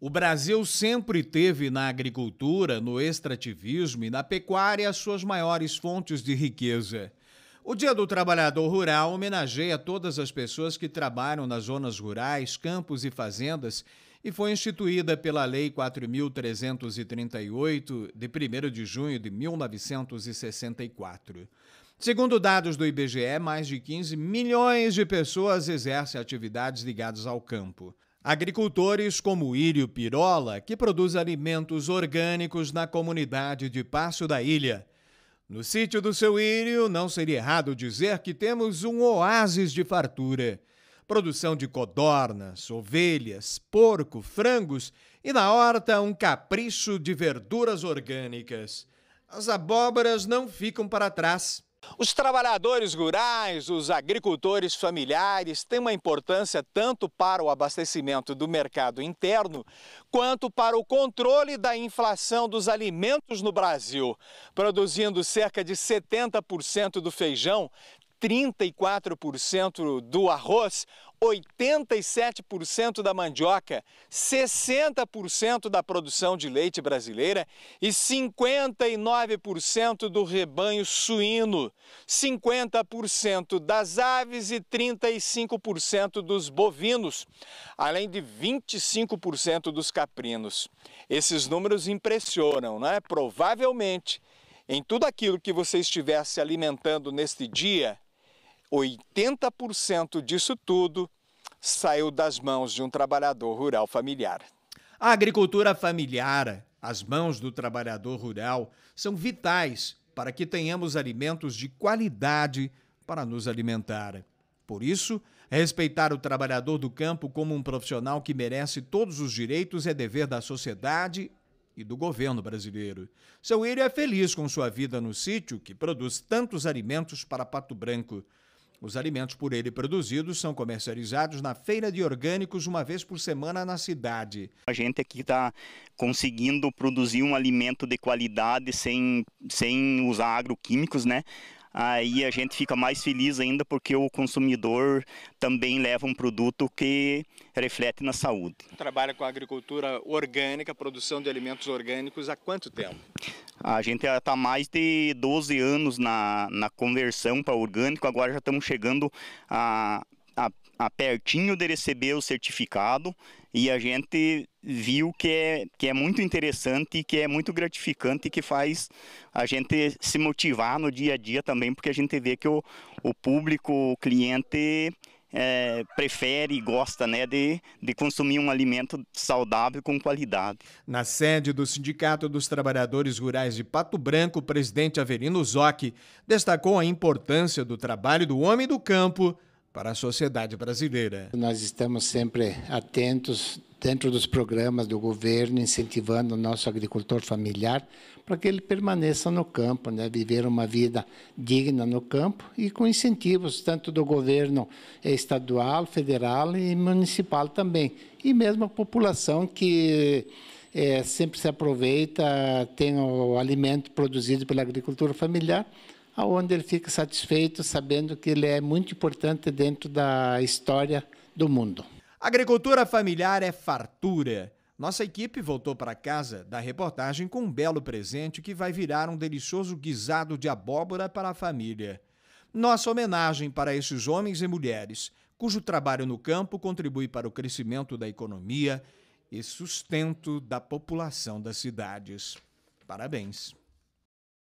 O Brasil sempre teve na agricultura, no extrativismo e na pecuária as suas maiores fontes de riqueza. O Dia do Trabalhador Rural homenageia todas as pessoas que trabalham nas zonas rurais, campos e fazendas e foi instituída pela Lei 4.338, de 1 de junho de 1964. Segundo dados do IBGE, mais de 15 milhões de pessoas exercem atividades ligadas ao campo. Agricultores como Írio Pirola, que produz alimentos orgânicos na comunidade de Passo da Ilha. No sítio do seu Írio, não seria errado dizer que temos um oásis de fartura. Produção de codornas, ovelhas, porco, frangos e na horta um capricho de verduras orgânicas. As abóboras não ficam para trás. Os trabalhadores rurais, os agricultores familiares têm uma importância tanto para o abastecimento do mercado interno, quanto para o controle da inflação dos alimentos no Brasil. Produzindo cerca de 70% do feijão, 34% do arroz, 87% da mandioca, 60% da produção de leite brasileira e 59% do rebanho suíno, 50% das aves e 35% dos bovinos, além de 25% dos caprinos. Esses números impressionam, não é? Provavelmente, em tudo aquilo que você estivesse alimentando neste dia, 80% disso tudo saiu das mãos de um trabalhador rural familiar. A agricultura familiar, as mãos do trabalhador rural, são vitais para que tenhamos alimentos de qualidade para nos alimentar. Por isso, respeitar o trabalhador do campo como um profissional que merece todos os direitos é dever da sociedade e do governo brasileiro. Seu Ilho é feliz com sua vida no sítio que produz tantos alimentos para Pato Branco. Os alimentos por ele produzidos são comercializados na feira de orgânicos uma vez por semana na cidade. A gente aqui está conseguindo produzir um alimento de qualidade sem, sem usar agroquímicos, né? Aí a gente fica mais feliz ainda porque o consumidor também leva um produto que reflete na saúde. Trabalha com agricultura orgânica, produção de alimentos orgânicos há quanto tempo? A gente está mais de 12 anos na, na conversão para orgânico, agora já estamos chegando a, a, a, pertinho de receber o certificado e a gente viu que é, que é muito interessante, que é muito gratificante, que faz a gente se motivar no dia a dia também, porque a gente vê que o, o público, o cliente é, prefere e gosta né, de, de consumir um alimento saudável com qualidade. Na sede do Sindicato dos Trabalhadores Rurais de Pato Branco, o presidente Averino Zoc destacou a importância do trabalho do homem do campo para a sociedade brasileira. Nós estamos sempre atentos dentro dos programas do governo, incentivando o nosso agricultor familiar para que ele permaneça no campo, né? viver uma vida digna no campo e com incentivos tanto do governo estadual, federal e municipal também. E mesmo a população que é, sempre se aproveita, tem o alimento produzido pela agricultura familiar, aonde ele fica satisfeito sabendo que ele é muito importante dentro da história do mundo. Agricultura familiar é fartura. Nossa equipe voltou para casa da reportagem com um belo presente que vai virar um delicioso guisado de abóbora para a família. Nossa homenagem para esses homens e mulheres, cujo trabalho no campo contribui para o crescimento da economia e sustento da população das cidades. Parabéns!